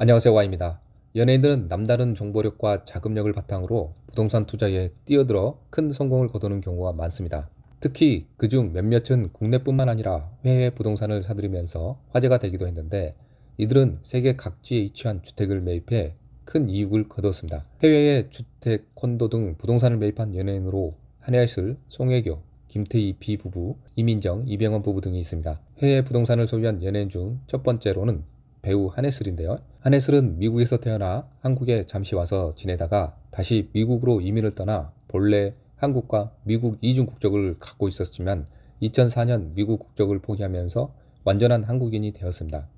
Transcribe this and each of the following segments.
안녕하세요 와입니다. 연예인들은 남다른 정보력과 자금력을 바탕으로 부동산 투자에 뛰어들어 큰 성공을 거두는 경우가 많습니다. 특히 그중 몇몇은 국내뿐만 아니라 해외 부동산을 사들이면서 화제가 되기도 했는데 이들은 세계 각지에 위치한 주택을 매입해 큰 이익을 거두었습니다. 해외의 주택, 콘도 등 부동산을 매입한 연예인으로 한혜슬, 송혜교, 김태희 비부부, 이민정, 이병헌 부부 등이 있습니다. 해외 부동산을 소유한 연예인 중 첫 번째로는 배우 한혜슬인데요. 하네슬은 미국에서 태어나 한국에 잠시 와서 지내다가 다시 미국으로 이민을 떠나 본래 한국과 미국 이중 국적을 갖고 있었지만 2004년 미국 국적을 포기하면서 완전한 한국인이 되었습니다.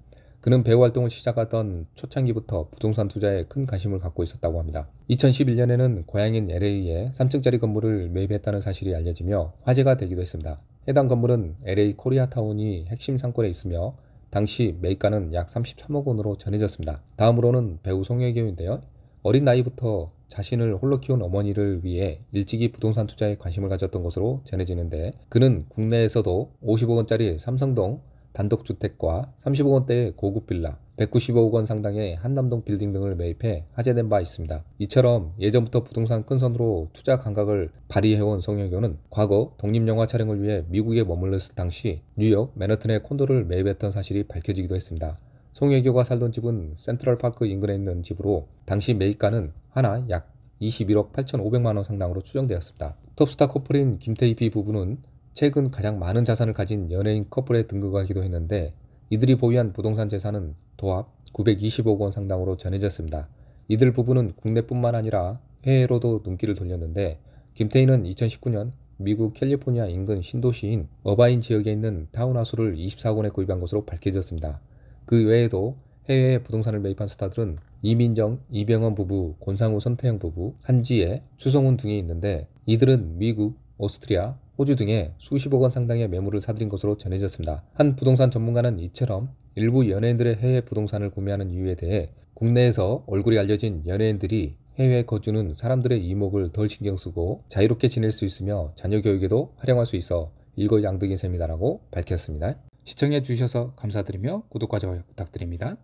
그는 배우 활동을 시작하던 초창기부터 부동산 투자에 큰 관심을 갖고 있었다고 합니다. 2011년에는 고향인 LA에 3층짜리 건물을 매입했다는 사실이 알려지며 화제가 되기도 했습니다. 해당 건물은 LA 코리아타운이 핵심 상권에 있으며 당시 매입가는 약 33억 원으로 전해졌습니다. 다음으로는 배우 송혜교인데요. 어린 나이부터 자신을 홀로 키운 어머니를 위해 일찍이 부동산 투자에 관심을 가졌던 것으로 전해지는데 그는 국내에서도 50억 원짜리 삼성동 단독주택과 35원대의 고급 빌라, 195억 원 상당의 한남동 빌딩 등을 매입해 화제된 바 있습니다. 이처럼 예전부터 부동산 끈선으로 투자 감각을 발휘해온 송혜교는 과거 독립영화 촬영을 위해 미국에 머물렀을 당시 뉴욕 맨하튼의 콘도를 매입했던 사실이 밝혀지기도 했습니다. 송혜교가 살던 집은 센트럴파크 인근에 있는 집으로 당시 매입가는 하나 약 21억 8,500만 원 상당으로 추정되었습니다. 톱스타 커플인 김태희 피 부부는 최근 가장 많은 자산을 가진 연예인 커플에 등극하기도 했는데 이들이 보유한 부동산 재산은 도합 920억 원 상당으로 전해졌습니다. 이들 부부는 국내뿐만 아니라 해외로도 눈길을 돌렸는데 김태희는 2019년 미국 캘리포니아 인근 신도시인 어바인 지역에 있는 타운하우스를 24억원에 구입한 것으로 밝혀졌습니다. 그 외에도 해외에 부동산을 매입한 스타들은 이민정, 이병헌 부부, 권상우, 선태영 부부, 한지혜, 추성훈 등이 있는데 이들은 미국, 오스트리아, 호주 등에 수십억 원 상당의 매물을 사들인 것으로 전해졌습니다. 한 부동산 전문가는 이처럼 일부 연예인들의 해외 부동산을 구매하는 이유에 대해 국내에서 얼굴이 알려진 연예인들이 해외에 거주는 사람들의 이목을 덜 신경 쓰고 자유롭게 지낼 수 있으며 자녀 교육에도 활용할 수 있어 일거양득인 셈이다라고 밝혔습니다. 시청해 주셔서 감사드리며 구독과 좋아요 부탁드립니다.